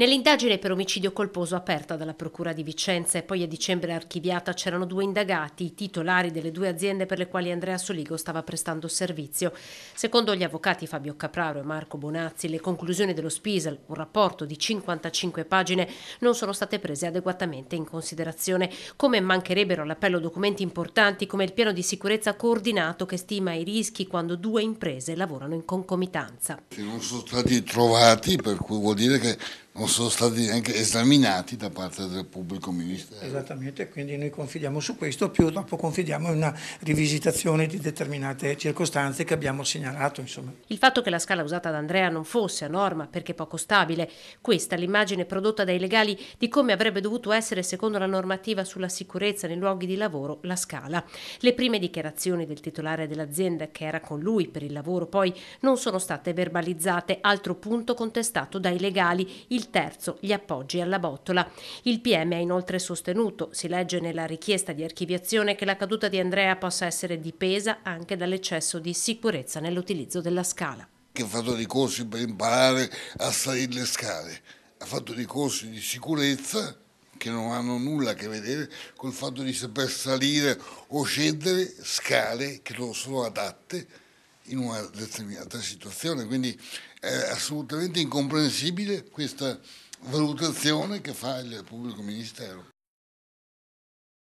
Nell'indagine per omicidio colposo aperta dalla Procura di Vicenza e poi a dicembre archiviata c'erano due indagati, i titolari delle due aziende per le quali Andrea Soligo stava prestando servizio. Secondo gli avvocati Fabio Capraro e Marco Bonazzi, le conclusioni dello Spisal, un rapporto di 55 pagine, non sono state prese adeguatamente in considerazione, come mancherebbero all'appello documenti importanti come il piano di sicurezza coordinato che stima i rischi quando due imprese lavorano in concomitanza. Non sono stati trovati, per cui vuol dire che o sono stati anche esaminati da parte del pubblico ministero. Esattamente, quindi noi confidiamo su questo, più dopo confidiamo in una rivisitazione di determinate circostanze che abbiamo segnalato. Insomma. Il fatto che la scala usata da Andrea non fosse a norma perché poco stabile, questa l'immagine prodotta dai legali di come avrebbe dovuto essere secondo la normativa sulla sicurezza nei luoghi di lavoro la scala. Le prime dichiarazioni del titolare dell'azienda che era con lui per il lavoro poi non sono state verbalizzate, altro punto contestato dai legali, il terzo gli appoggi alla bottola. Il PM ha inoltre sostenuto, si legge nella richiesta di archiviazione, che la caduta di Andrea possa essere dipesa anche dall'eccesso di sicurezza nell'utilizzo della scala. Che ha fatto dei corsi per imparare a salire le scale, ha fatto dei corsi di sicurezza che non hanno nulla a che vedere col fatto di saper salire o scendere scale che non sono adatte in una determinata situazione. Quindi è assolutamente incomprensibile questa valutazione che fa il pubblico ministero.